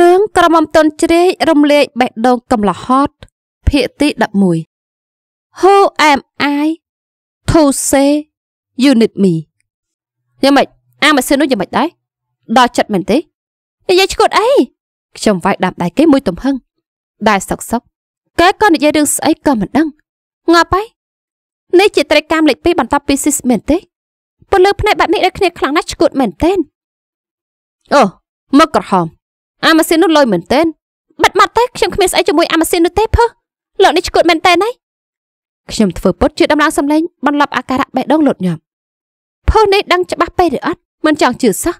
រឿងក្រុមអំតុនជ្រាយរំលែកបេះដូងកំឡោះហត់ភាគទី11 Who am I to say you need me យ៉ាងម៉េចអាម៉ាស៊ីននោះយ៉ាងម៉េចដែរដល់ចិត្តមែនទេនិយាយឈ្កត់អីខ្ញុំវាយដាប់ដៃគេមួយទំហឹងដែលសឹកសឹកគេក៏និយាយរឿងស្អីក៏មិនដឹង ងាប់ហើយនេះជាត្រីកាមលេខ2បន្ទាប់ពីស៊ីសមែនទេពលឺភ្នែកបែបនេះដូចគ្នាខ្លាំងណាស់ឈ្កត់មែនទេអូមកក្រហមអាម៉ាស៊ីននោះលុយមែនទេបាត់បាត់ទេខ្ញុំគ្មានស្អីជាមួយអាម៉ាស៊ីននោះទេផឹសលោកនេះឈួតមែនទេណៃខ្ញុំធ្វើពុតជាដំឡើងសំឡេងបន្លប់អាការៈបេះដូងលុតញាំផឹសនេះដឹងច្បាស់ពេកឬអត់មិនចង់ជឿសោះ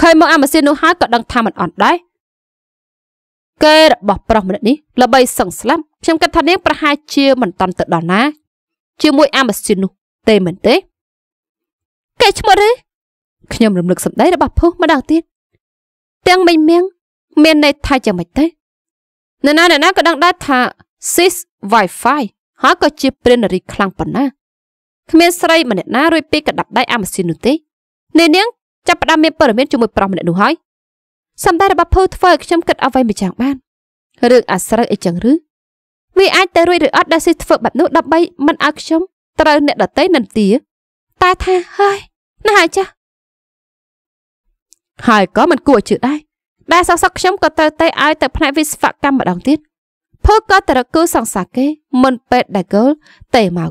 ឃើញមកអាម៉ាស៊ីននោះហើយក៏ដឹងថាមិនអត់ដែរគេរបស់ប្រុសម្នាក់នេះល្បីសឹងស្លាប់ខ្ញុំគិតថានាងប្រហែលជាមិនតន់ទៅដល់ណា ជាមួយអាម៉ាស៊ីននោះទេមែនទេ គេឈ្មោះឬខ្ញុំរំលឹកសម្ដីរបស់ភូសម្ដងទៀតទាំងមីងមៀងមានន័យថាយ៉ាងម៉េចទៅនរណាអ្នកណាក៏ដឹងដែរថា sys wifi ហើយក៏ជាព្រិនរីខ្លាំងប៉ុណ្ណាគ្មានស្រីម្នាក់ណារួចពីកដាប់ដៃអាម៉ាស៊ីននោះទេនាងនាងចាប់ផ្ដើមមានព័ត៌មានជាមួយប្រុសម្នាក់នោះហើយសម្ដែងរបស់ភូធ្វើឲ្យខ្ញុំគិតអ្វីម្យ៉ាងបានរឿងអាស្រូវអីចឹងឬវាអាចទៅរួចឬអត់ដែលស៊ីធ្វើបែបនោះដើម្បីមិនឲ្យខ្ញុំត្រូវអ្នកដតីនិន្ទាតែថាហើយណាស់ហើយចាស់ហើយក៏មិនគួរជឿដែរដែលសោះសោះខ្ញុំក៏ត្រូវតែឲ្យទៅផ្នែកវិស្វកម្មម្ដងទៀតភើក៏តរគូសង្សាគេមិនពេតដែលគលទេមក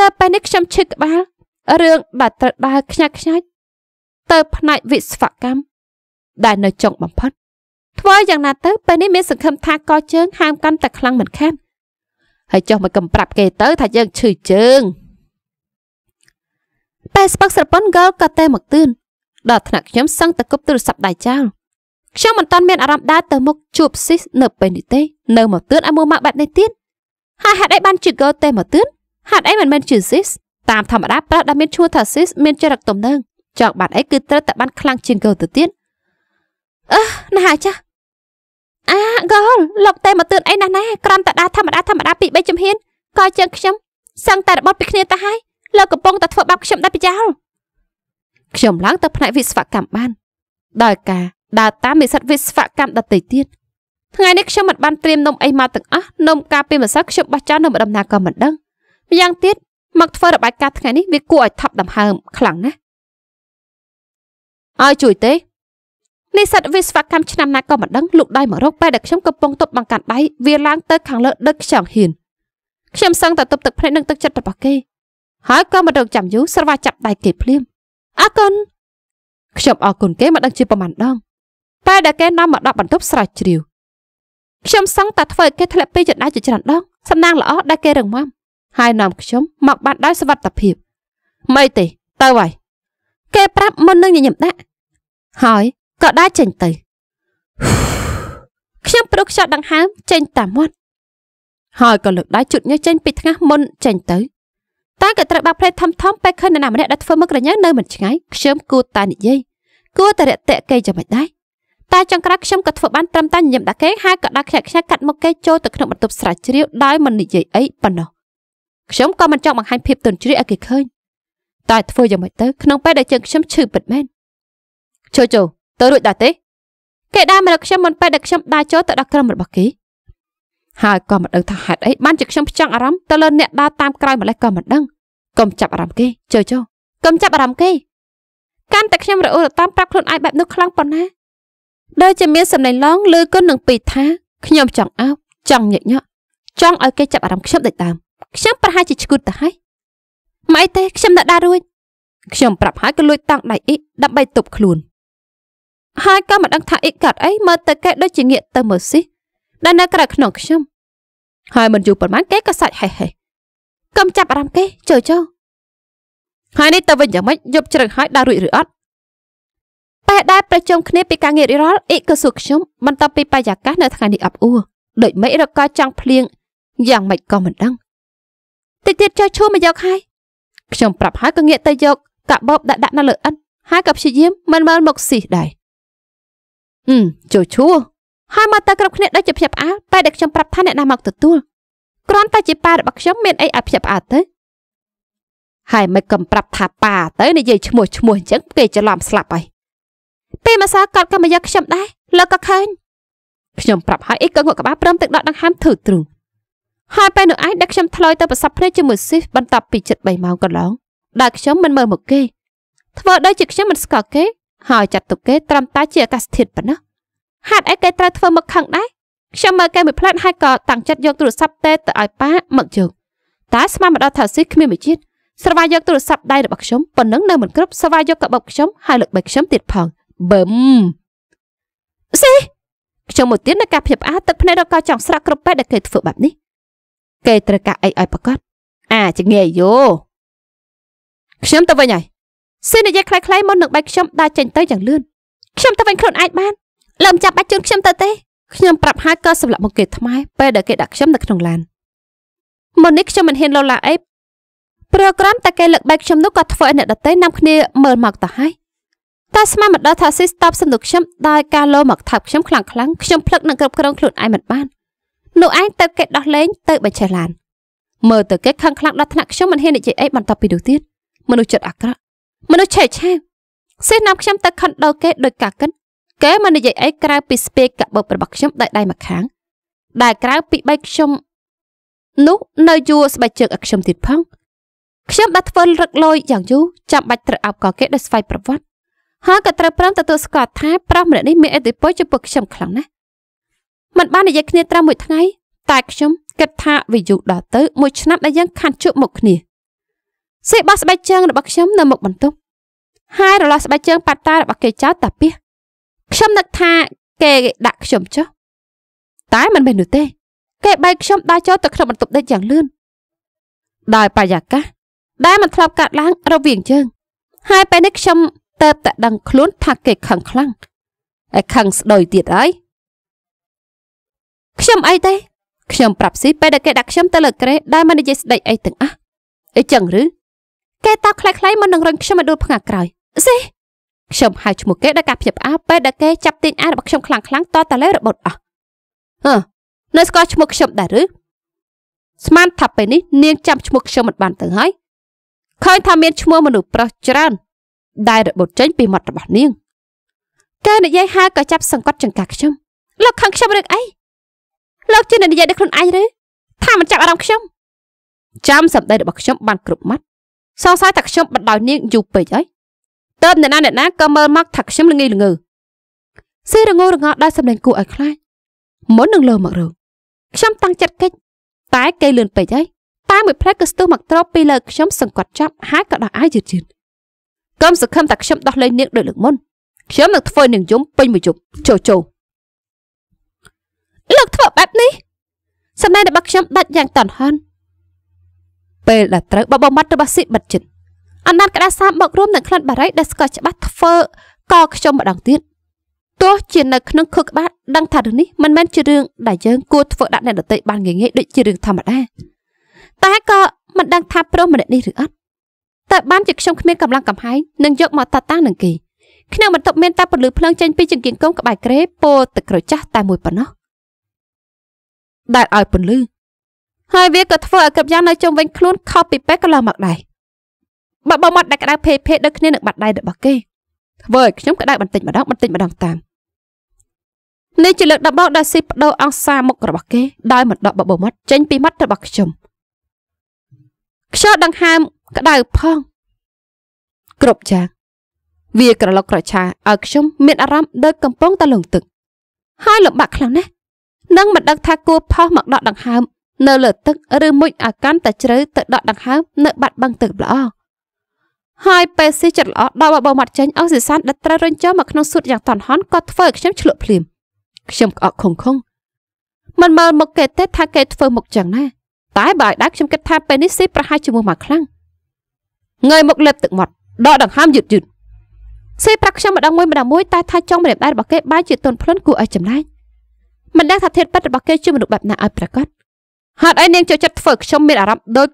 តើពេលនេះខ្ញុំឈឺក្បាលរឿងដែលត្រូវដើរខ្ញាច់ខ្ញាច់ទៅ ផ្នែកវិស្វកម្មដែល នៅចុងបំផុត ធ្វើយ៉ាងណាទៅពេលនេះមានសង្ឃឹមថាកជើង ហាមកាន់តែខ្លាំងមិនខានហើយចុះមកកំប្រាប់គេ ទៅ ថាយើងឈឺជើងពេលស្ពឹកស្រពន់ហ្គលក៏តែមកទឿនដល់ថ្នាក់ខ្ញុំសឹងតែគប់ទូរស័ព្ទដៃចោលខ្ញុំមិនតាន់មានអារម្មណ៍ដើរទៅមុខជួបស៊ីសនៅ ពេលនេះទេនៅមកទឿនឲ្យមើលម៉ាក់បែបនេះទៀតហើយហេតុអីបានជាកោទេមកទឿនហេតុអីមិនមែនជាស៊ីសតាមធម្មតាប្រុសដែលមានឈ្មោះថាស៊ីសមានចរិតទំនើងចង់បាត់អីគឺត្រូវតែបានខ្លាំងជាងកោទៅទៀតអឺណាស់ហើយចាស់អាកោលលោកតែមកទឿនអីណាស់ណាក្រំតាដាធម្មតាធម្មតាពីបីចំហៀនក៏ជាងខ្ញុំសឹងតែរបត់ពីគ្នាទៅហើយលោកកំពុងតែធ្វើបាបខ្ញុំដាច់ប្រយោលខ្ញុំឡើងទៅផ្នែកវិស្វកម្មបាន ដោយការដើរតាមនិស្សិតវិស្វកម្មដទៃទៀតថ្ងៃនេះខ្ញុំមិនបានត្រៀមនំអីមកទាំងអស់នំ កាពីម្សិលខ្ញុំបោះចោលនៅម្ដុំណាក៏មិនដឹងម្យ៉ាងទៀតមកធ្វើរបាយការណ៍ថ្ងៃនេះវាគួរឲ្យថប់ដង្ហើមខ្លាំងណាស់ឲ្យជួយទេនិស្សិតវិស្វកម្មឆ្នាំណាក៏មិនដឹងលោកដៃមករកពេលដែលខ្ញុំកំពុងទប់បង្កាន់ដៃវាឡើង ទៅខាងលើដឹកខ្យងហ៊ានខ្ញុំសឹងតែទប់ទឹកភ្នែកនិងទឹកចិត្តរបស់គេ ហើយក៏មិនរកចាំយូរស្រវាចាប់ដៃគេភ្លាមអរគុណខ្ញុំអរគុណគេមិនដឹងជាប្រមាណដងពេលដែលគេនាំមកដកបន្ទប់ស្រាវជ្រាវខ្ញុំសង្កត់ធ្វើឲ្យគេធ្លាក់ពីចដៅជាច្រើនដងសំណាងល្អដែលគេរឹងមាំហើយនាំខ្ញុំមកបាត់ដោយសុវត្ថិភាពមិនទេទៅហើយគេប្រាប់មុននឹងញញឹមដាក់ហើយក៏ដើរចេញទៅខ្ញុំព្រុសខ្យល់ដង្ហើមចេញតាមមាត់ហើយក៏លើកដៃជុតញើសចេញពីថ្ងាសមុនចេញទៅតែក៏ត្រូវបាក់ភ្លេតធំធំពេលឃើញនរណាម្នាក់ដែលធ្វើមកក្រញ៉ៅនៅមិនឆ្ងាយខ្ញុំគួរតែនិយាយគួរតែរាក់ទាក់គេយ៉ាងម៉េចដែរតែចុងក្រោយខ្ញុំក៏ធ្វើបានត្រឹមតែញញឹមដាក់គេហើយក៏ដាក់ខ្ញាក់ខ្ញាក់កាត់មុខគេចូលទៅក្នុងបន្ទប់ស្រាវជ្រាវដោយមិននិយាយអីប៉ុណ្ណោះខ្ញុំក៏មិនចង់បង្ហាញភាពទន់ជ្រាយឲ្យគេឃើញតែធ្វើយ៉ាងម៉េចទៅក្នុងពេលដែលជើងខ្ញុំឈឺពិតមែនចូលចូលទៅរួចដែរទេ គេដើរមករកខ្ញុំមុនពេលដែលខ្ញុំដើរចូលទៅដល់ក្រុមរបស់គេហើយក៏មិនដឹងថាហេតុអីបានជាខ្ញុំផ្ចង់អារម្មណ៍ទៅលើអ្នកដើរតាមក្រោយម្លេះក៏មិនដឹងកុំចាប់អារម្មណ៍គេចូលចូលកុំចាប់អារម្មណ៍គេកាន់តែខ្ញុំរអ៊ូរតាមប្រាប់ខ្លួនឯងបែបនោះខ្លាំងប៉ុណ្ណាដោយជាមានសំឡេងឡងលើគុណនឹងពី ថាខ្ញុំចង់អោបចង់ញឹកញាក់ចង់ឲ្យគេចាប់អារម្មណ៍ខ្ញុំដូចដើមខ្ញុំប្រហែលជាឈឺទៅហើយម៉េចទេខ្ញុំនៅដើររួចខ្ញុំប្រាប់ហើយក៏លួចតង់ដៃអ៊ីដើម្បីទប់ខ្លួនហើយក៏មិនដឹងថាអ៊ីកើតអីមើលទៅគេដូចជាងាកទៅមើលស៊ីដែលនៅក្រៅខ្នងខ្ញុំហើយមិនយូរប៉ុន្មានគេក៏សាច់ហេះហេះកុំចាប់អារម្មណ៍គេចូលចូលហើយនេះទៅវិញយ៉ាងម៉េចយប់ជ្រឹងហើយដល់រួចឬអត់ពេលដែលប្រជុំគ្នាពីការងាររាល់អ៊ីក៏សួរខ្ញុំបន្ទាប់ពីបាយកាសនៅថ្ងៃនេះអបអួរដូចម៉េចរកក៏ចង់ភ្លៀងយ៉ាងម៉េចក៏មិនដឹងតិចទៀតចូលឈួរមកយកហើយខ្ញុំប្រាប់ហើយក៏ងាកទៅយកកាបបដាក់ដាក់នៅលើអិនហើយក៏ព្យាយាមមិនមើលមកស៊ីសដែរអឺចូលឈួរហើយមកតែគ្រប់គ្នាដូចជាភ្ញាក់ផ្អើលតែដែលខ្ញុំប្រាប់ថាអ្នកណាមកទទួលគ្រាន់តែជាប៉ារបស់ខ្ញុំមានអីឲ្យភ្ញាក់ផ្អើលទៅហើយមិនកំប្រាប់ថាប៉ាទៅនិយាយឈ្មោះឈ្មោះអញ្ចឹង គេច្រឡំស្លាប់ហើយពេលម្សិលកាត់កម្មយកខ្ញុំដែរលើក៏ឃើញខ្ញុំប្រាប់ឲ្យអីក៏ងក់ក្បាលព្រមទឹកដកដង្ហើមធឺទ្រូងហើយពេលនោះឯងដែលខ្ញុំថ្លើយទៅប្រសពភ្នែកជាមួយស៊ីសបន្ទាប់ពីជិត3ម៉ោងកន្លងដែលខ្ញុំមិនមើលមកគេធ្វើដូចជាខ្ញុំមិនស្គាល់គេហើយចាត់ទុកគេត្រឹមតែជាអាកាសធាតុប៉ុណ្ណោះហេតុអីគេត្រូវធ្វើមកខឹងដែរខ្ញុំមើលគេមួយផ្លែតហើយក៏តាំងចិត្តយកទូរស័ព្ទតេទៅឲ្យប៉ាមកយកតើស្មានម្ដងថាស៊ីគ្មានមួយជាតិស្រវាយយកទូរស័ព្ទដៃរបស់ខ្ញុំប៉ុណ្ណឹងនៅមិនគ្រប់ស្រវាយយកកបបខ្ញុំហើយលើកបែកខ្ញុំទៀតផងបឹមស៊ីខ្ញុំមកទៀតនៅការភៀបផ្អាទឹកភ្នែករកកចង់ស្រាក់គ្រប់ពេលដែលគេធ្វើបែបនេះគេត្រូវការអីឲ្យប្រកបអាចងាយយោខ្ញុំទៅវិញហើយស៊ីនិយាយខ្លីៗមុននឹងបែកខ្ញុំដើរចេញទៅយ៉ាងលឿនខ្ញុំទៅវិញខ្លួនឯងបានលោកមិនចាំបាច់ជូនខ្ញុំទៅទេខ្ញុំប្រាប់ហើយក៏សម្លាប់មកគេថ្មែពេលដែលគេដាក់ខ្ញុំនៅក្នុងឡានមុននេះខ្ញុំមិនហ៊ានលោឡាអីប្រក្រាមតែគេលើកបែកខ្ញុំនោះក៏ធ្វើឲ្យអ្នកដតីនាំគ្នាមើលមកទៅហើយតែស្មានមិនដល់ថាស៊ីស្តប់សំនុកខ្ញុំដោយការលោមកថាប់ខ្ញុំខ្លាំងខ្លាំងខ្ញុំភ្លឹកនឹងគ្រប់គ្រងខ្លួនឯងមិនបាននោះឯងទៅគេដោះលែងទៅបិចេះឡានមើលទៅគេខឹងខ្លាំងដល់ថ្នាក់ខ្ញុំមិនហ៊ាននិយាយអីបន្តពីនោះទៀតមនុស្សចិត្តអាក្រក់ មនុស្សឆេះឆាវសេះនាំខ្ញុំទៅខុនដូគេដោយការកិនគេមិននិយាយអីក្រៅពីស្ពាយកាបឹបរបស់ខ្ញុំដោយដៃមួយខាងដែលក្រៅពីបែកខ្ញុំនោះនៅយួរស្បែកជើងឲ្យខ្ញុំទៀតផង ខ្ញុំ đã ធ្វើរឹកលយយ៉ាងយូរចាំបាច់ត្រូវអោបកគេដោយស្វ័យប្រវត្តិហើយក៏ត្រូវព្រមទទួលស្គាល់ថាប្រុសម្នាក់នេះមានឥទ្ធិពលចំពោះខ្ញុំខ្លាំងណាស់มันបាននិយាយគ្នាត្រឹមមួយថ្ងៃតែខ្ញុំគិតថាវាយូរដល់ទៅ មួយឆ្នាំដែលយើងខានជួបមុខគ្នាសេះបោះស្បែកជើង របស់ខ្ញុំនៅមុខបន្ទប់ហើយរលាស់ស្បែកជើងប៉ាត់តារបស់គេចោលតាពីខ្ញុំនឹកថា គេដាក់ខ្ញុំចុះតែមិនមែននោះទេ គេបែកខ្ញុំដើរចូលទៅក្នុងបន្ទប់ដេកយ៉ាងលឿនដោយបរិយាកាសដែលមិនធ្លាប់កាត់ឡើង រវាងជើង ហើយពេលនេះខ្ញុំតើបតែដឹងខ្លួនថាគេខឹងខ្លាំងហើយខឹងស្ដីទៀតហើយខ្ញុំអីទេខ្ញុំប្រាប់ស៊ីពេលដែលគេដាក់ខ្ញុំទៅលើក្រេដែលមិននិយាយស្ដីអីទាំងអស់អីចឹងឬគេតើខ្លៃៗមកនឹងរឹងខ្ញុំឲ្យដួលផ្ងាក្រោយស៊ីខ្ញុំហៅឈ្មោះគេដោយការភ្ញាក់ផ្អើលពេលដែលគេចាប់ទាញអារបស់ខ្ញុំខ្លាំងខ្លាំងតតលេរបត់អស់ហឺនៅស្គាល់ឈ្មោះខ្ញុំដែរឬស្មានថាពេលនេះនាងចាំឈ្មោះខ្ញុំមិនបានទៅហើយឃើញថាមានឈ្មោះមនុស្សប្រុសច្រើន ដែលរបត់ចេញពីមាត់របស់នាងការនិយាយហើក៏ចាប់ សង្កត់ចង្កាខ្ញុំលោកខឹងខ្ញុំរឿងអីលោកជាអ្នកនិយាយដល់ខ្លួនឯងឬថាមិនចាប់អារម្មណ៍ខ្ញុំចាំសម្ដីរបស់ខ្ញុំបានគ្រប់ម៉ាត់សង្ស័យថាខ្ញុំបណ្ដោយនាង យូរពេកហើយតើបអ្នកណាអ្នកណាក៏មើលមកថាខ្ញុំល្ងីល្ងើសេរងោរងោដោយសម្លេងគួរឲ្យខ្លាចមុននឹងលើមករកខ្ញុំតាំងចិត្តកិច្ចតែគេលឿនពេកហើយតែមួយផ្លែក៏ស្ទុះមកត្រប់ពីលើខ្ញុំសង្កត់ចាប់ហើយក៏ដោះអាយយឺតយឺតកុំសង្ឃឹមថាខ្ញុំដោះលែងនាងដូចលើកមុនខ្ញុំនឹងធ្វើនាងយំពេញមួយជប់ចូលចូលលោកធ្វើបែបនេះសម្ដែងរបស់ខ្ញុំដាច់យ៉ាងតន់ហន់ពេលដែលត្រូវបបមាត់របស់ស៊ីបិទចិត្តអណ្ដាតក្តារសាបោករួមនៅក្លិនបារីដែលស្គាល់ច្បាស់ធ្វើកខ្ញុំម្ដងទៀតទោះជានៅក្នុងខឹកក្បាត់ដឹងថារឿងនេះមិនមែនជារឿងដែលយើងគួរធ្វើដាក់អ្នកដទៃបានងាយងាយដូចជារឿងធម្មតាតែក៏មិនដឹងថាប្រុសម្នាក់នេះឬអត់តែបានជាខ្ញុំគ្មានកម្លាំងកំហែងនឹងយកមកតតាំងនឹងគេក្នុងបន្ទប់មានតែពន្លឺភ្លើងចេញពីចង្គៀងគោមក្បែរក្រេពោទឹកក្រចាស់តែមួយប៉ុណ្ណោះដែលឲ្យពន្លឺហើយវាក៏ធ្វើឲ្យគ្រប់យ៉ាងនៅជុំវិញខ្លួនខុសពីពេលកន្លងមកដែរបើបើមាត់ដាច់ក្តៅភេភេដូចគ្នានឹងបាត់ដៃរបស់គេធ្វើឲ្យខ្ញុំក្តៅបន្តិចម្ដងបន្តិចម្ដងតាមនេះជាលើកដំបូងដែលស៊ីបដូរអង្សាមុខរបស់គេដោយមិនដកបបោមាត់ចេញពីមាត់របស់ខ្ញុំខ្យល់ដង្ហើមក្តៅផងគ្រប់យ៉ាងវាក្រឡុកក្រឆាឲ្យខ្ញុំមានអារម្មណ៍ដូចកំពុងតែលងទឹកហើយលំបាក់ខ្លាំងណាស់នឹងមិនដឹងថាគួរផុសមកដកដង្ហើមនៅលើ ទឹកឬមុជឲ្យកាន់តែជ្រៅទៅដកដង្ហើមនៅបាត់បឹងទឹកល្អហើយពេលស៊ីចិត្តល្អដល់បបោមាត់ចេញឲ្យសិសានដិតត្រូវរញចោលមកក្នុងសួតយ៉ាងតន់ហន់ក៏ធ្វើឲ្យខ្ញុំឆ្លក់ភ្លាមខ្ញុំក្អកខំខំមិនមើលមកគេទេថាគេធ្វើមុខយ៉ាងណាតែបើឲ្យដាក់ខ្ញុំគិតថាពេលនេះស៊ីប្រហែលជាមួយមកខ្លាំងងើយមកលេបទឹកមាត់ដកដង្ហើមយឺតយឺតស៊ីប្រាក់ខ្ញុំម្ដងមួយម្ដងមួយតែថាចង់ម្រាមដៃរបស់គេបែរជាទន់ភ្លន់គួរឲ្យចំណាញ់មិនដឹងថាធាតប៉ិតរបស់គេជាមនុស្សបែបណាឲ្យប្រកាសហេតុអីនាងចូលចិត្តធ្វើខ្ញុំមានអារម្មណ៍ដូច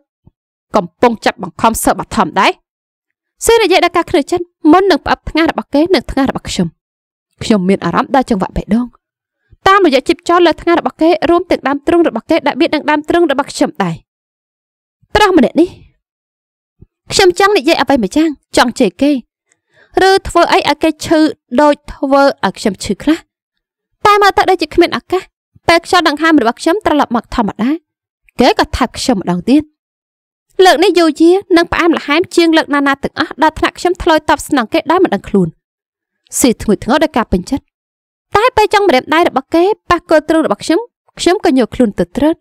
កំពុងចាប់បង្ខំសើបបឋមដែរសេននិយាយដល់ការឃ្នឺចិត្តមុននឹងផ្អាប់ថ្ងាសរបស់គេនិងថ្ងាសរបស់ខ្ញុំខ្ញុំមានអារម្មណ៍ដល់ចង្វាក់បេះដូងតាមរយៈជីបចោលលើថ្ងាសរបស់គេរួមទាំងដើមទ្រូងរបស់គេដែលមាននឹងដើមទ្រូងរបស់ខ្ញុំដែរប្រុសម្នាក់នេះខ្ញុំចង់និយាយអ្វីមួយយ៉ាងចង់ជេរគេ ឬធ្វើអីឲ្យគេឈឺដូចធ្វើឲ្យខ្ញុំឈឺខ្លះតែមកទៅដូចជាគ្មានឱកាសពេលខ្យល់ដង្ហើមរបស់ខ្ញុំត្រឡប់មកធម្មតា គេក៏ថាខ្ញុំម្ដងទៀតលើកនេះយូយានឹងផ្អាមល្ហែមជាងលើកណានាទាំងអស់ដល់ថ្នាក់ខ្ញុំធ្លោយតបស្នងគេដោយមិនដឹងខ្លួនស៊ីធ្ងន់ធ្ងរដោយការពេញចិត្តតែពេលចង់ម្រាមដៃរបស់គេប៉ះគល់ទ្រូងរបស់ខ្ញុំខ្ញុំក៏ញយល់ខ្លួនទៅត្រឹត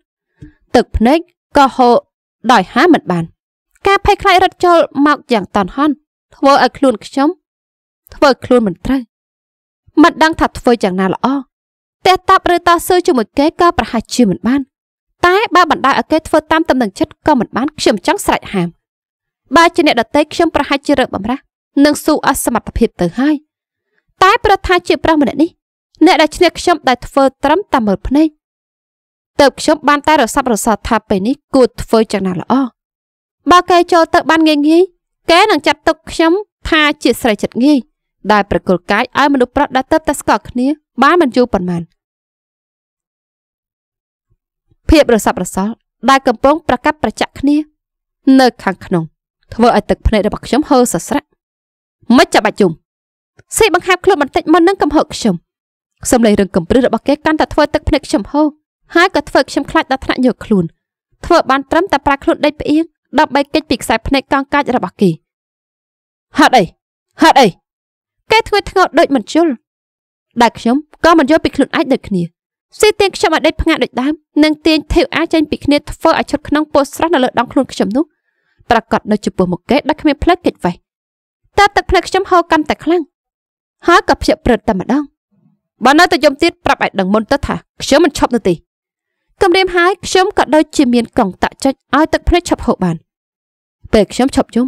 ទឹកភ្នែកក៏ហូរដោយហាមិនបាន ការភ័យខ្លាចរត់ចូលមកយ៉ាងតន់ហន់ធ្វើឲ្យខ្លួនខ្ញុំ ធ្វើខ្លួនមិនត្រូវមិនដឹងថាធ្វើយ៉ាងណាល្អតែតាប់ឬតស៊ូជាមួយគេក៏ប្រហែលជាមិនបានតែបើបណ្ដោយឲ្យគេធ្វើតាមទំនឹងចិត្តក៏មិនបានខ្ញុំចង់ស្រែកហាមបើជាអ្នកដតីខ្ញុំប្រហែលជារើបំរាស់នឹងស៊ូអស់សមត្ថភាពទៅហើយតែប្រថាជាប្រុសម្នាក់នេះអ្នកដែលឈ្នះខ្ញុំដែលធ្វើត្រឹមតែមើលភ្នែកតើបខ្ញុំបានតែរសាប់រសោថាពេលនេះគួរធ្វើយ៉ាងណាល្អបើគេចូលទៅបានងាយងាយគេនឹងចាត់ទុកខ្ញុំថាជាស្រីចិត្តងាយដែលប្រកុលកាយឲ្យមនុស្សប្រុសដែលទៅតែស្គាល់គ្នាបានមិនយូរប៉ុន្មាន។ភាពរសាប់រសល់ដែលកំពុងប្រកាត់ប្រចាក់គ្នានៅ ខាងក្នុង ធ្វើឲ្យទឹកភ្នែករបស់ខ្ញុំហឺសស្រាក់មិនចាំបាច់យំសេបង្ហាប់ខ្លួនបន្តិចមុននឹងកំហឹកខ្ញុំសំឡេងរឿងកំព្រឹសរបស់គេកាន់តែធ្វើទឹកភ្នែកខ្ញុំហូរហើយក៏ធ្វើខ្ញុំខ្លាចដល់ថ្នាក់យកខ្លួនធ្វើបានត្រឹមតែប្រាខ្លួនដេកផ្អៀងដើម្បីគេចពីខ្សែភ្នែកកង់កាចរបស់គេហេតុអីហេតុអីគេធ្ងន់ធ្ងរដូចមិនជុលដែលខ្ញុំក៏មិនយល់ពីខ្លួនឯងដូចគ្នាស៊ីទៀងខ្ញុំឲ្យដេកផ្ងាដូចដើមនិងទាញធាវអាចេញពីគ្នាធ្វើឲ្យឈុតក្នុងពោះស្រស់នៅលើដងខ្លួនខ្ញុំនោះប្រកាសនៅចំពោះមុខគេដែលគ្មានផ្លិតកិច្ចវេះតើទឹកភ្នែកខ្ញុំហូរកាន់តែខ្លាំងហើយក៏ភ្ញាក់ព្រឹតតែម្ដងបើនៅតែយំទៀតប្រាប់ឲ្យដឹងមុនទៅថាខ្ញុំមិនឈប់នោះទេគំរាមហើយខ្ញុំក៏ដូចជាមានកង់តាក់ចុចឲ្យទឹកភ្នែកឈប់ហូរបានពេលខ្ញុំឈប់យំ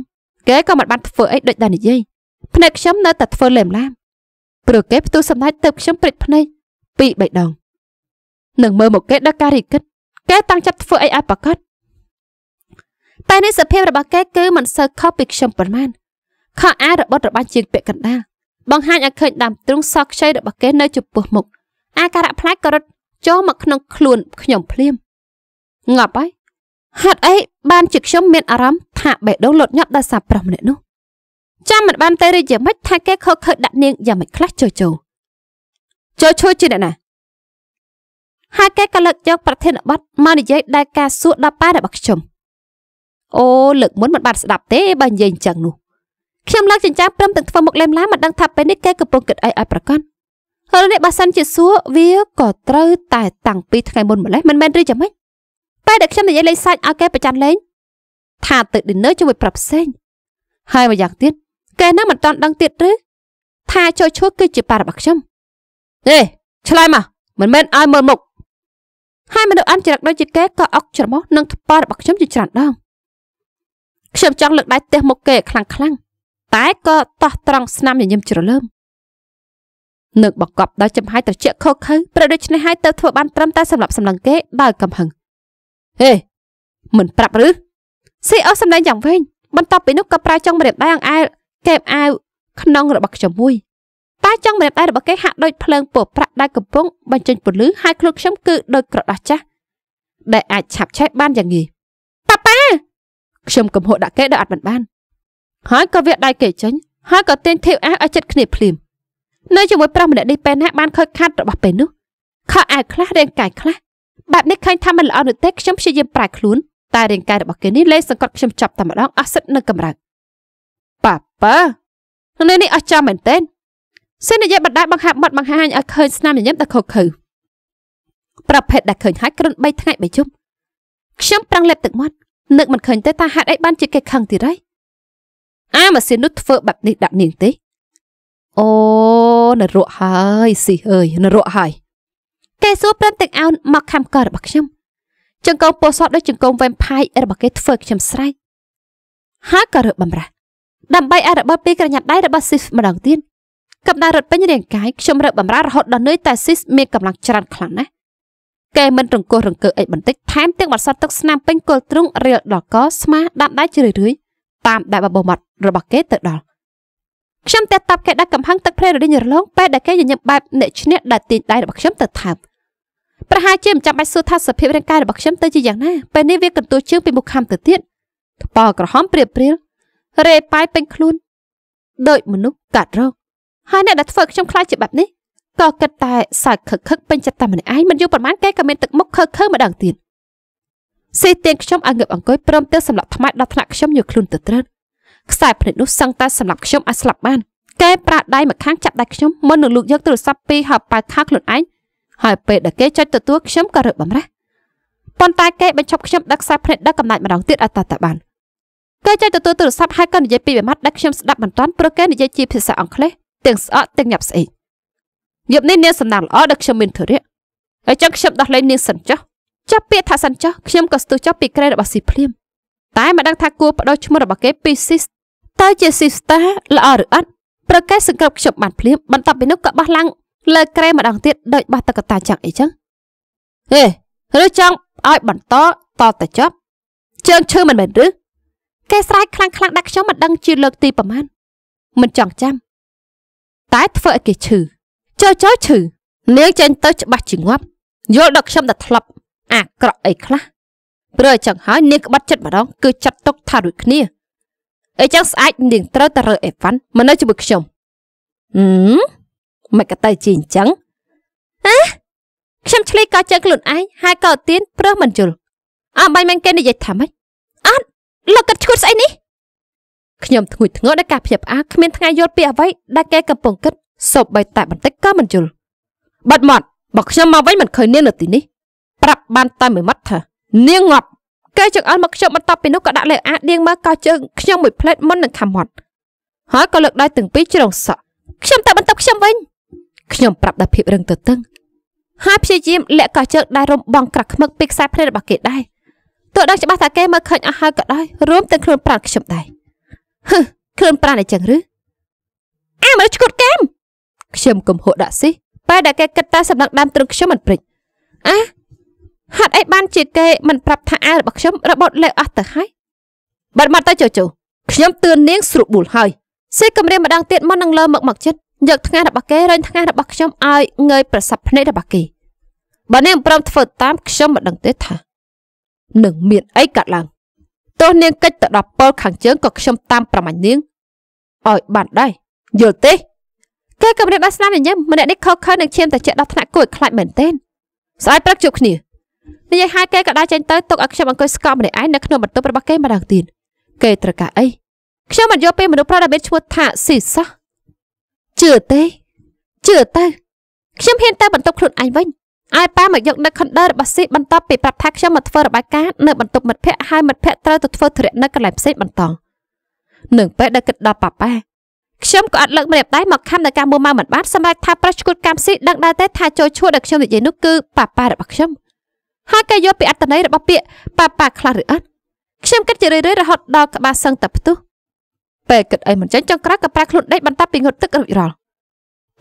គេក៏មិនបានធ្វើអីដូចដែលនិយាយភ្នែកខ្ញុំនៅតែធ្វើលេមឡាមព្រោះគេផ្ទុះសម្ដែងទៅខ្ញុំព្រិចភ្នែកពីរបីដងនឹងមើលមកគេដល់ការរីកគិតគេតាំងចិត្តធ្វើអីឲ្យប្រកាសតែនេះសភាពរបស់គេគឺ មិនសូវខុសពីខ្ញុំប៉ុន្មានខោអាវរបស់របាច់ជាងពាក់កណ្ដាលបង្ហាញឲ្យឃើញដើមទ្រូងសក់ខ្ចីរបស់គេ នៅចំពោះមុខអាការៈផ្លែក៏រត់ចូលមកក្នុងខ្លួន ខ្ញុំភ្លាមងាប់ហើយហេតុអីបានជាខ្ញុំមាន អារម្មណ៍ថាបេះដូងលត់ញាប់ដោយសារប្រុសម្នាក់នោះចាំមិនបានទៅរីកយ៉ាងម៉េចថាគេខកខើដាក់នាងយ៉ាងម៉េចខ្លះចូលចូលចូលឈួរជាអ្នកណាហើយគេក៏លើកយកប្រធានបទមកនិយាយដល់ការសួរដល់ប៉ែរបស់ខ្ញុំអូលើកមុនមិនបានស្ដាប់ទេបើនិយាយអញ្ចឹងនោះ ខ្ញុំឡើងចិញ្ចាំព្រមទាំងធ្វើមុខលេមឡាមិនដឹងថាពេលនេះគេកំពុងគិតអីឲ្យប្រកបហើយនេះបើសិនជាសួរវាក៏ត្រូវតែតាំងពី ថ្ងៃមុនម្លេះមិនមែនឬយ៉ាងម៉េចពេលដែលខ្ញុំនិយាយលេងសាច់ឲ្យគេប្រច័ណ្ឌលេងថាទៅ dinner ជាមួយប្រាប់ផ្សេងហើយម្យ៉ាងទៀតគេណាមិនតាន់ដឹងទៀតឬថាចូលឈួតគឺជាប៉ារបស់ខ្ញុំអេឆ្លើយមកមិនមែនឲ្យមើលមុខហើយមនុស្សអន់ច្រឹកដូចជាគេក៏អុកច្រមុះនឹងថ្ពាល់របស់ខ្ញុំជាច្រើនដងខ្ញុំចង់លើកដៃទះមុខគេខ្លាំងខ្លាំងតែក៏តោះត្រង់ស្នាមញញឹមជ្រលើមនឹកបកប់ដោយចំហាយត្រជាក់ខុសខើប្រដូច្នេះហើយទៅធ្វើបានត្រឹមតែសម្រាប់សម្លឹងគេដោយកំហឹងហេមិនប្រាប់ឬស៊ីអស់សម្ដែងយ៉ាងវិញបន្ទាប់ពីនោះក៏ប្រើចង់រៀបដៃអង្អែលកែបអាវក្នុង របស់ខ្ញុំមួយតែចង់ម្រាមដៃរបស់គេហាក់ដូចភ្លើងពណ៌ប្រាក់ដែលកំពុង បញ្ចេញពន្លឺហើយខ្លួនខ្ញុំគឺដូចក្រដាសចាស់ដែលអាចឆាប់ឆេះបានយ៉ាងងាយប៉ាប៉ាខ្ញុំកំហុសដាក់គេដោយអត់បានហើយក៏វាដៃគេចេញហើយក៏ទាញធាវអះឲ្យចិត្តគ្នាភ្លាមនៅជាមួយប្រុសម្នាក់នេះពេលណាបានខូចខាតរបស់ពេលនោះខោអាវខ្លះរាងកាយខ្លះបែបនេះឃើញថាមិនល្អនោះទេខ្ញុំព្យាយាមប្រែខ្លួនតែរាងកាយរបស់គេនេះលែងសង្កត់ខ្ញុំចាប់តែម្ដងអស់សិតនៅកម្រើកប៉ាប៉ានៅនេះអស់ចាំមែនទេសិននិយាយបដាបង្ហាបត់បង្ហាញឲ្យឃើញស្នាមញញឹមតែខកខើប្រភេទដែលឃើញហាច់គ្រុន3ថ្ងៃ3ជុំខ្ញុំប្រាំងលេបទឹកមាត់នឹកមិនឃើញទេថាហេតុអីបានជាគេខឹងទីរ៉េអាម៉ាស៊ីននោះធ្វើបែបនេះដាក់នាងទេអូនរកហើយស៊ីអើយនរកហើយគេសួរប្រាប់ទឹកអោនមកខំកោរបស់ខ្ញុំ ចង្គមពោះសតដូចចង្គមវែមផាយរបស់គេធ្វើខ្ញុំស្រែកហើយក៏រើបំរាស់ដើម្បីឲ្យរបស់ពីក្រញាប់ដៃរបស់ស៊ីសម្ដងទៀតកម្ដៅរត់ពេញរាងកាយខ្ញុំរើបំរើរហូតដល់នឿយតែស៊ីសមានកម្លាំងច្រើនខ្លាំងណាស់គេមិនរង្គោះរង្គើអីបន្តិចថែមទាំងបន្សល់ទឹកស្នាមពេញគល់ទ្រូងរៀលដល់កស្មាដាំដៃជ្រឿយៗតាមដែលបបោមាត់របស់គេទៅដល់ខ្ញុំតែតាប់គេដាក់កំហឹងទឹកភ្នែករលីងរលងពេលដែលគេញញឹមបែបអ្នកឈ្នះដែលទាញដៃរបស់ខ្ញុំទៅថើបប្រហែលជាមិនចាំបាច់សួរថាសភាពរាងកាយរបស់ខ្ញុំទៅជាយ៉ាងណាពេលនេះវាកន្ទួលជើងពីមុខខាំទៅទៀតថ្ពល់ក្រហមព្រាបព្រាលរេប៉ាយពេញខ្លួនដោយមនុស្សកាត់រោគហើយអ្នកដែលធ្វើខ្ញុំខ្លាចជាបែបនេះក៏គិតតែសើចខឹកខឹកពេញចិត្តតែម្នាក់ឯងមិនយូរប៉ុន្មានគេក៏មានទឹកមុខខើខើម្ដងទៀតសេះទៀនខ្ញុំឲ្យងើបអង្គុយព្រមទាំងសម្លាប់ថ្មដល់ថ្នាក់ខ្ញុំយកខ្លួនទៅត្រើតខ្សែភ្នែកនោះសឹងតែសម្លាប់ខ្ញុំឲ្យស្លាប់បានគេប្រាដៃមកខាងចាប់ដៃខ្ញុំមុននឹងលោកយកទូរស័ព្ទពីហៅប៉ៅខាខ្លួនឯងហើយពេលដែលគេចុចទទួលខ្ញុំក៏រើបបំរះប៉ុន្តែគេបញ្ឈប់ខ្ញុំដឹកខ្សែភ្នែកដឹកកំណាចម្ដងទៀតអត់តតបានគេចុចទទួលទូរស័ព្ទហើយក៏និយាយពីមួយម៉ាត់ដឹកខ្ញុំស្ដាប់មិនទាន់ព្រោះគេនិយាយជាភាសាអង់គ្លេសទាំងស្អកទាំងញាប់ស្អីយប់នេះនាងសំណាងល្អដែលខ្ញុំមានធុរៈហើយចឹងខ្ញុំដោះលែងនាងសិនចុះចាប់ពាក្យថាសិនចុះខ្ញុំក៏ស្ទុះចាប់ពីក្រែរបស់ស៊ីភ្លាមតែមិនដឹងថាគួរបដូរឈ្មោះរបស់គេពីស៊ីសតើជាស៊ីស្តាល្អឬអត់ប្រកែសង្កត់ខ្ញុំបានភ្លាមបន្ទាប់ពីនោះក៏បោះឡើងលើក្រែម្ដងទៀតដោយបោះតកតាចឹងអីចឹងហេឬចង់ឲ្យបន្តតទៅចប់ ជើងឈឺមិនមែនឬគេស្រែកខ្លាំងខ្លាំងដាក់ខ្ញុំមិនដឹងជាលើកទីប្រមាណមិនចង់ចាំតែធ្វើឲ្យគេឈឺចោចោឈឺនាងចេញទៅច្បាស់ជាងាប់យល់ដល់ខ្ញុំតែធ្លាប់អាក្រក់អីខ្លះព្រោះអញ្ចឹងហើយនាងក្បត់ចិត្តម្ដងគឺចាត់ទុក ថាដូចគ្នាអីចឹងស្អាតនាងត្រូវតែរើអេវ៉ាន់មកនៅជាមួយខ្ញុំហឹមមិនកតែជាអញ្ចឹងហ៎ខ្ញុំឆ្លៀកកោចឹងខ្លួនឯងហើយកោទៀនព្រោះមិនជុលអស់បាយមែងគេនិយាយថាម៉េចអត់លោកកាត់ឈួតស្អីនេះខ្ញុំធ្ងួចធ្ងរដោយការភ្ញាក់ផ្អើលគ្មានថ្ងៃយល់ពីអ្វីដែលគេកំពុងគិតសូម្បីតែបន្តិចក៏មិនយល់បាត់មាត់បើខ្ញុំមកវិញមិនឃើញនាងនៅទីនេះប្រាប់បានតែមួយម៉ាត់ថានាងងាប់គេចង្អុលមកខ្ញុំបន្ទាប់ពីនោះក៏ដាក់លើអាដៀងមើលកោជើងខ្ញុំមួយផ្លែតមុននឹងខំមាត់ហើយក៏លើកដៃទាំងពីរជ្រងសក់ខ្ញុំតែបន្ទប់ខ្ញុំវិញខ្ញុំប្រាប់ដល់ភាពរឹងទទឹងហើយព្យាយាមលាក់កោជើងដែលរំបងក្រាក់ខ្មឹកពីខ្សែភ្នែករបស់គេដែរទោះដឹងច្បាស់ថាគេមើលឃើញអស់ហើយក៏ដោយរួមទាំងខ្លួនប្រាត់ខ្ញុំដែរហឹខ្លួនប្រានអញ្ចឹងឬអាមើលឈុតកែមខ្ញុំកំហុសដាក់ស៊ីប៉ែដែលគេគិតតែសម្ដងដើមទ្រឹងខ្ញុំមិនព្រិចអាហត់អីបានជាគេមិនប្រាប់ថាអារបស់ខ្ញុំរបត់លេអស់ទៅហើយបាត់មកទៅចុចចុខ្ញុំទឿននាងស្រួលបួលហើយសេះគម្រាមម្ដងទៀតមុននឹងលើមកមកចិត្តយកថ្ងាសរបស់គេរញថ្ងាសរបស់ខ្ញុំឲ្យងើយប្រសັບភ្នែករបស់គេបើនាងព្រមធ្វើតាម ខ្ញុំមិនដឹងទេថានឹងមានអីកើតឡើងទោះនាងកិច្ចទៅដល់ពលខាងជើងក៏ខ្ញុំតាមប្រមាញ់នាងឲ្យបានដែរយល់ទេគេក៏មានដាស់ស្នាមញញឹមម្នាក់នេះខកខើនឹងឈាមតែជែកដល់ថ្នាក់គួរឲ្យខ្លាចមែនទែនស្អែកព្រឹកជួបគ្នានិយាយហើយគេក៏ដើរចេញទៅទុកឲ្យខ្ញុំអង្គុយស្កប់ម្នាក់ឯងនៅក្នុងបន្ទប់របស់គេម្ដងទៀតគេ ត្រូវការអីខ្ញុំមិនយល់ពីមនុស្សប្រុសដែលមានឈ្មោះថាស៊ីសោះជឿទេជឿទៅខ្ញុំហ៊ានទៅបន្ទប់ខ្លួនឯងវិញឲ្យប៉ាមកយកនៅខុនដឺរបស់ស៊ីបន្ទាប់ពីប្រាប់ថាខ្ញុំមកធ្វើរបាយការណ៍នៅបន្ទប់មិត្តភ័ក្តិហើយមិត្តភ័ក្តិត្រូវទៅធ្វើធរៈនៅកន្លែងផ្សេងបន្តនឹងពេលដែលគិតដល់ប៉ាប៉ាខ្ញុំក៏អត់លើកម្រាមដៃមកខំនៅការមួម៉ៅមិនបានសម្រាប់ថាប្រឈឈួតកម្មស៊ីដឹងដែរទេថាចូលឈួតដល់ខ្ញុំនិយាយនោះគឺប៉ាប៉ារបស់ខ្ញុំហើយក៏យល់ពីអត្តន័យរបស់ពាក្យប៉ាប៉ាខ្លះឬអត់ខ្ញុំគិតជារឿយៗរហូតដល់ក្បាលសឹងតែផ្ទុះពេលគិតអីមិនចេញចង់ក្រៅក៏ប្រែខ្លួនដេកបន្តពីងត់ទឹករួចរាល់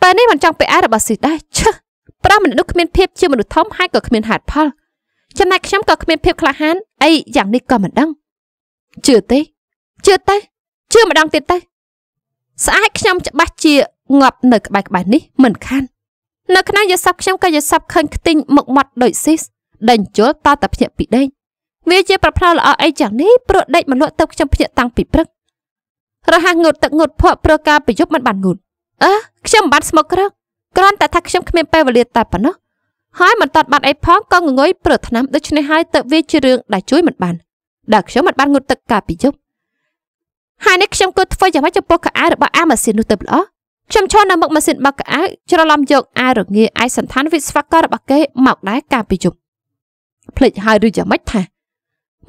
ពេលនេះមិនចង់ពេលអារបស់ស៊ីដែរឈឹះប្រាស់មនុស្សនោះគ្មានភាពជាមនុស្សធំហើយក៏គ្មានហេតុផលចំណែកខ្ញុំក៏គ្មានភាពក្លាហានអីយ៉ាងនេះក៏មិនដឹងជឿទេជឿទៅជឿម្ដងទៀតទៅស្អាតខ្ញុំច្បាស់ជាងាប់នៅក្បែរក្បែរនេះ មិនខាននៅក្នុងយសពខ្ញុំក៏យសពឃើញខ្ទីងមកមាត់ដូចស៊ីសដេញជុលតតែភ្ញាក់ពីដេកវាជាប្រផ្នូលល្អអីយ៉ាងនេះព្រោះដេកមិនលក់ទៅខ្ញុំភ្ញាក់តាំងពីព្រឹករហ័សងូតទឹកងូតភក់ព្រោះការប្រយុទ្ធមិនបានងូតអើខ្ញុំមិនបានស្មុកក្រឹកគ្រាន់តែថាខ្ញុំគ្មានពេលវេលាតែប៉ុណ្ណោះហើយមិនតាត់បាត់អីផងក៏ងងុយប្រថ្នាំដូច្នេះហើយទៅវាជារឿងដែលជួយមិនបានដែលខ្ញុំមិនបានងូតទឹកកាលពីយប់ហើយនេះខ្ញុំគួរធ្វើយ៉ាងម៉េចចំពោះកៅអៅរបស់អាម៉ាស៊ីននោះទៅល្អខ្ញុំឈរនៅមុខម៉ាស៊ីនបោកកៅអៅច្រឡំយកអារងាឯកសន្តាន វិស្វកររបស់គេ មកដែរកាលពីយប់ភ្លេចហើយឬយ៉ាងម៉េចថា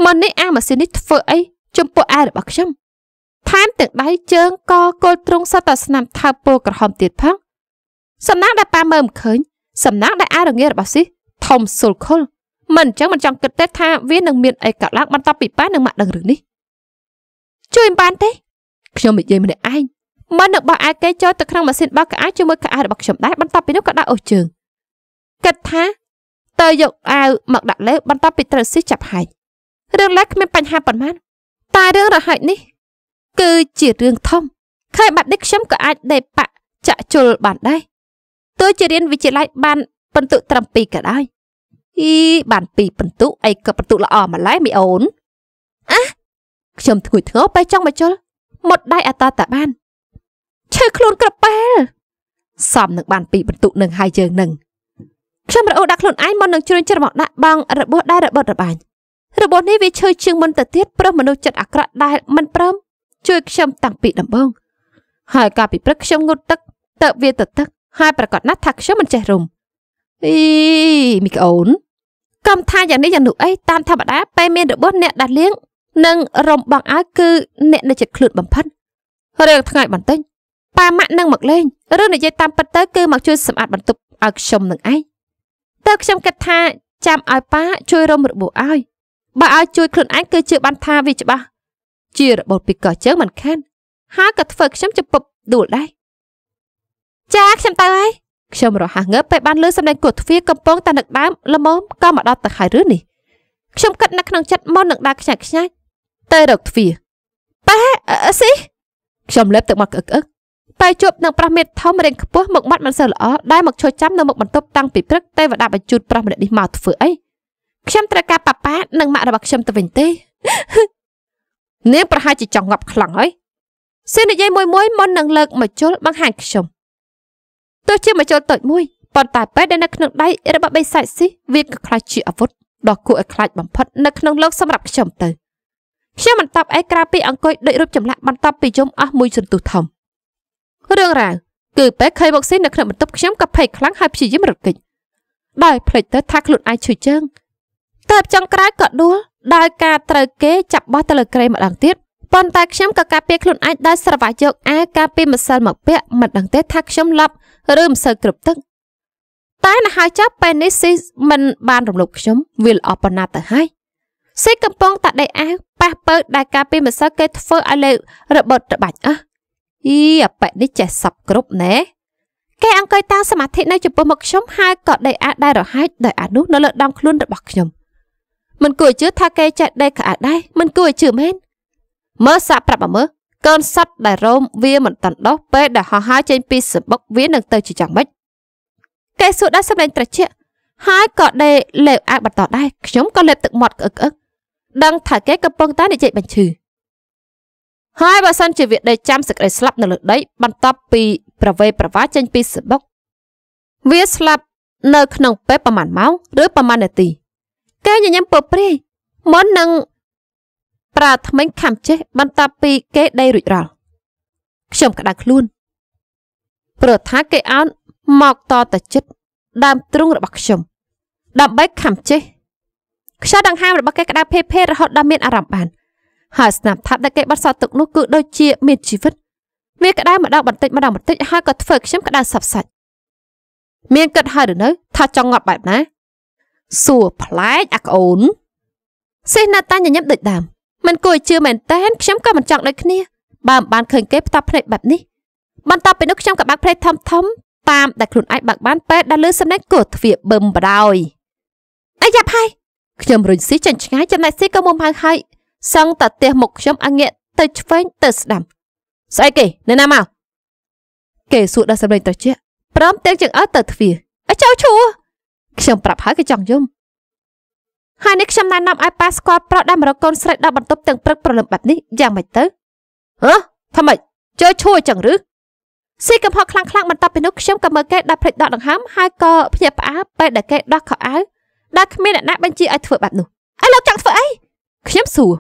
មកនេះអាម៉ាស៊ីននេះធ្វើអីចំពោះអារបស់ខ្ញុំថែមទាំងដៃជើងកគល់ទ្រង់សត្វតែស្នាមថើបពណ៌ក្រហមទៀតផងសំណាងដែលប៉ាមើលមិនឃើញសំណាងដែលអារងារបស់ស៊ីធំសុលខុលមិនអញ្ចឹងមិនចង់គិតទេថាវានឹងមានអីកើតឡើងបន្ទាប់ពីប៉ានឹងមកដឹងរឿងនេះជួយបានទេខ្ញុំនិយាយម្នាក់ឯងមិននឹងបោះអាចគេចូលទៅក្នុងម៉ាស៊ីនបោះក្អាវជាមួយក្អាវរបស់ខ្ញុំដែរបន្ទាប់ពីនោះក៏ដាក់អូសជើងគិតថាទៅយកអាវមកដាក់លើបន្ទាប់ពីត្រូវស៊ីចាប់ហែករឿងឡើយគ្មានបញ្ហាប៉ុន្មាន តែរឿងរហែកនេះ គឺជារឿងធំខេបាត់នេះខ្ញុំក៏អាចដេកបាក់ចាក់ជុលបានដែរទោះជារៀនវិទ្យាល័យបានពិន្ទុត្រឹម2ក៏ដោយអ៊ីបាន2ពិន្ទុអីក៏ពិន្ទុល្អម្ល៉េះមីអូនអះខ្ញុំធ្ងួយធ្ងរបែចង់មកជុលមុតដៃអតតាបានឈឺខ្លួនក្រប៉ែលសំនឹងបានពីបន្ទុកនឹងហើយយើងនឹងខ្ញុំរអូដាក់ខ្លួនឯងមកនឹងជ្រឿនច្រមុះដាក់បង របួសដែររបត់របាញ់របួសនេះវាឈឺជាងមុនទៅទៀតព្រោះមនុស្សចិត្តអាក្រក់ដែលមិន ព្រមជួយខ្ញុំតាំងពី ដំបូងហើយកាលពីព្រឹកខ្ញុំងូតទឹកតើវាទៅទឹកហើយប្រកាសណាស់ថាខ្ញុំមិនចេះរុំអីមីក្អូនកំថាយ៉ាងនេះយ៉ាងនោះអីតាមធម្មតាពេលមានរបស់អ្នកដាស់លៀងនិងរំបងឲ្យគឺអ្នកនៅចិត្តឃ្លូតបំផិតរឿងថ្ងៃបន្តិចប៉ាម៉ាក់នឹងមកលេង ឬនិយាយតាមពិតទៅគឺមកជួយសម្អាតបន្ទប់ឲ្យខ្ញុំនឹងឯងតើខ្ញុំគិតថា ចាំឲ្យប៉ាជួយរំរបួសឲ្យ បើឲ្យជួយខ្លួនឯងគឺជឿបានថាវាច្បាស់ជារបបពីកោះជើងមិនខានហើយក៏ធ្វើខ្ញុំជពប់ដួលដែរចាខ្ញុំទៅហើយខ្ញុំរហ័សងើបពេលបានលើសម្លេងគោះទ្វារកំពុងតែនឹកដើមល្មមក៏មកដល់ទៅហើយរឿងនេះខ្ញុំគិតនៅក្នុងចិត្តមុននឹងដើរខ្ញាច់ខ្ញាច់ទៅរកទ្វារប៉ែអឺស៊ីខ្ញុំលេបទឹកមកអឹកអឹកប៉ែជប់នឹងប្រះមេធំរៀងខ្ពស់មកបាត់មិនសូវល្អដែលមកឈរចាំនៅមុខបន្ទប់តាំងពីព្រឹកទេវតាបញ្ជូនប្រះម្នាក់នេះមកធ្វើអីខ្ញុំត្រូវការប៉ាប៉ានិងម៉ាក់របស់ខ្ញុំទៅវិញទេនាងប្រហែលជាចង់ងាប់ខ្លាំងហើយសេនិយាយមួយមួយមុននឹងលើកមកជុលបង្ហាញខ្ញុំទោះជាមជុលតូចមួយប៉ុន្តែពេទ្យដែលនៅក្នុងដៃរបស់បិសាចស៊ីវាក៏ខ្លាចជាអាវុធដ៏គួរឲ្យខ្លាចបំផុតនៅក្នុងលោកសម្រាប់ខ្ញុំទៅខ្ញុំមិនតបអីក្រៅពីអង្គុយដូចរូបចម្លាក់បន្ទាប់ពីយំអស់មួយសន្ទុះធំរឿងរ៉ាវគឺពេលឃើញមកស៊ីនៅក្នុងបន្ទប់ខ្ញុំក៏ភ័យខ្លាំងហើយព្យាយាមរត់គេចដោយភ្លេចទៅថាខ្លួនឯងឈឺជើងតើចុងក្រោយក៏ដួលដោយការត្រូវគេចាប់បោះទៅលើក្រែម្ដងទៀតប៉ុន្តែខ្ញុំក៏ការពារខ្លួនឯងដោយស្រវាយកអាការពារម្សិលមកពាក់មិនដឹងទេថាខ្ញុំលប់ឬមិនសូវគ្រប់ទឹកតែណាហើយចាប់ពេលនេះស៊ីមិនបាន រំលោភខ្ញុំវាល្អប៉ុណ្ណាទៅហើយស៊ីកំពុងតែដេកអាវប៉ះពើដែលការពីម្សិលគេធ្វើឲ្យលើរបត់ត្បាច់អះអីអប៉ិនេះចេះសັບគ្រប់ណែគេអង្គុយតាសមាធិនៅចំពោះមុខខ្ញុំហើយក៏ដេកអាដែររហែកដោយអានោះនៅលើដងខ្លួនរបស់ខ្ញុំមិនគួរជឿថាគេចេះដេកក្អាដែរមិនគួរជឿមែនមើលសាក់ប្រាប់មើលកូនសត្វដែលរោមវាមិនតន់ដោះពេលដែលហោះហើរចេញពីសបុកវានឹងទៅជាយ៉ាងម៉េចកែសួរដល់សម្លេងត្រជាក់ហើយក៏ដេកលេបអាកបន្តដែរខ្ញុំក៏លេបទឹកមាត់ក្អឹកក្អឹកដឹងថាគេកំពុងតែនិយាយបញ្ឈឺហើយបើសិនជាវាដេកចាំសេចក្តីស្លាប់នៅលើដីបន្ទាប់ពី ប្រវេប្រវាចេញពីសបុកវាស្លាប់ នៅក្នុងពេលប្រហែលម៉ោងឬប្រហែលនាទីគេញញឹមពើព្រាយមុននឹងប្រាថ្មិញខំចេះបន្ទាប់ពីគេដេករួចរាល់ខ្ញុំក្តៅខ្លួនព្រោះថាគេអោនមកតតចិត្តដើមទ្រូងរបស់ខ្ញុំដើម្បីខំចេះខ្យល់ដង្ហើមរបស់គេក្តៅភេភេរហូតដល់មានអារម្មណ៍បានហើយស្នាប់ថាដែលគេបាត់សល់ទុកនោះគឺដូចជាមានជីវិតវាក្តៅម្ដងបន្តិចម្ដងបន្តិចហើយក៏ធ្វើខ្ញុំក្តៅសັບសាច់មានគិតហើយឬនៅ ថាចង់ងាប់បែបណា សួរប្លែកអាក្អូន សេះនៅតែញញឹមដូចដើមមិនគួរជឿមែនតែនខ្ញុំក៏មិនចង់ដូចគ្នាបើមិនបានឃើញគេផ្ទាប់ភ្នែកបែបនេះបន្ទាប់ពីនោះខ្ញុំក៏បាក់ភ្នែកធំធំតាមដែលខ្លួនឯងបាក់បានពេលដែលលើសំឡេងគោះទ្វារបឹមបដោយអាយ៉ាប់ហើយខ្ញុំរុញស៊ីចេញឆ្ងាយចំណែកស៊ីក៏មុំហៅហើយសឹងតែទះមុខខ្ញុំអាងាកទៅឆ្វេងទៅស្ដាំស្អីគេនៅណាមកគេសួរដល់សំឡេងត្រជាក់ព្រមទាំងចង្អើទៅទ្វារអើចៅឈួរខ្ញុំប្រាប់ហើយគេចង់យំហើយនេះខ្ញុំណែនាំឲ្យប៉ាស្គាល់ប្រុសដែលមករកកូនស្រីដល់បន្ទប់ទាំងព្រឹកព្រលឹមបែបនេះយ៉ាងម៉េចទៅហ៎ធ្វើម៉េចជើឈួរចឹងឬស៊ីកំហកខ្លាំងខ្លាំងបន្ទាប់ពីនោះខ្ញុំក៏មើលគេដល់ភ្លេចដកដង្ហើមហើយក៏ភ្ញាក់ផ្អើលពេលដែលគេដោះខោអាវដែលគ្មានអ្នកណាបញ្ជាឲ្យធ្វើបែបនោះឥឡូវចង់ធ្វើអីខ្ញុំសួរ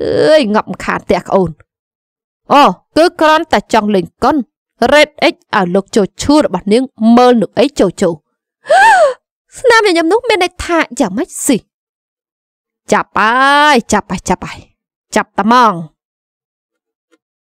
អើយងប់មិនខានផ្ទះក្អូនអូគឺគ្រាន់តែចង់លេងកុន Red X ឲ្យលោកចូលឈួររបស់នាងមើលនោះអីចូលចូលស្នាមញញឹមនោះមានន័យថាយ៉ាងម៉េចស៊ីจับไปจับไปจับไป จับตะมอง